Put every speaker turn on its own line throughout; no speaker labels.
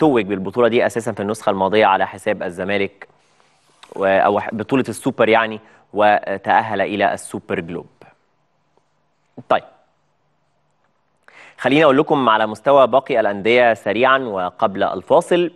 توج بالبطوله دي اساسا في النسخه الماضيه على حساب الزمالك او بطوله السوبر يعني وتاهل الى السوبر جلوب. طيب خليني اقول لكم على مستوى باقي الانديه سريعا وقبل الفاصل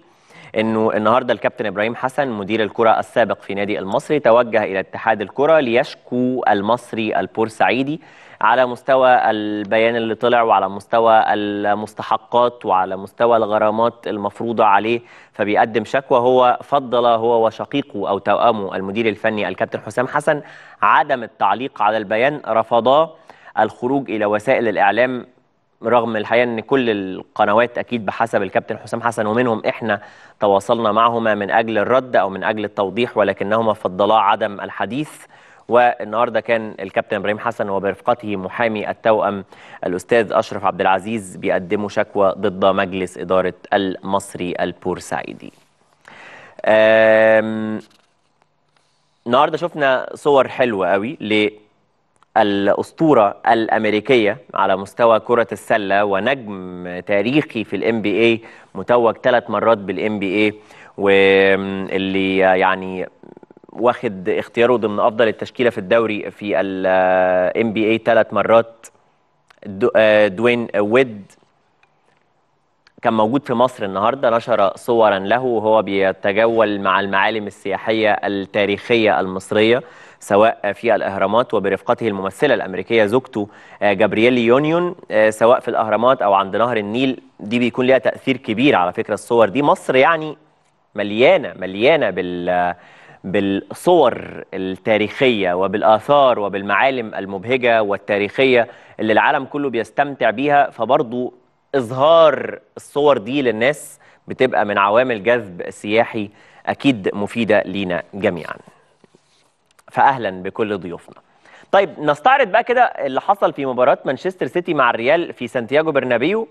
انه النهارده الكابتن ابراهيم حسن مدير الكره السابق في نادي المصري توجه الى اتحاد الكره ليشكو المصري البورسعيدي على مستوى البيان اللي طلع وعلى مستوى المستحقات وعلى مستوى الغرامات المفروضة عليه فبيقدم شكوى هو فضل هو وشقيقه أو توأمه المدير الفني الكابتن حسام حسن عدم التعليق على البيان رفضاه الخروج إلى وسائل الإعلام رغم الحقيقه ان كل القنوات اكيد بحسب الكابتن حسام حسن ومنهم احنا تواصلنا معهما من اجل الرد او من اجل التوضيح ولكنهما فضلا عدم الحديث والنهارده كان الكابتن ابراهيم حسن وبرفقته محامي التوأم الاستاذ اشرف عبد العزيز بيقدموا شكوى ضد مجلس اداره المصري البورسعيدي. النهارده شفنا صور حلوه قوي ل الأسطورة الأمريكية على مستوى كرة السلة ونجم تاريخي في الام بي اي متوج ثلاث مرات بالام بي اي واللي يعني واخد اختياره ضمن افضل التشكيله في الدوري في الام بي اي آه، ثلاث مرات آه، دوين ويد كان موجود في مصر النهارده نشر صورا له وهو بيتجول مع المعالم السياحيه التاريخيه المصريه سواء في الاهرامات وبرفقته الممثله الامريكيه زوجته آه، جابرييل يونيون آه، سواء في الاهرامات او عند نهر النيل دي بيكون ليها تاثير كبير على فكره الصور دي مصر يعني مليانه مليانه بال بالصور التاريخية وبالآثار وبالمعالم المبهجة والتاريخية اللي العالم كله بيستمتع بيها فبرضو اظهار الصور دي للناس بتبقى من عوامل جذب سياحي اكيد مفيده لينا جميعا فاهلا بكل ضيوفنا طيب نستعرض بقى كده اللي حصل في مباراه مانشستر سيتي مع الريال في سانتياغو برنابيو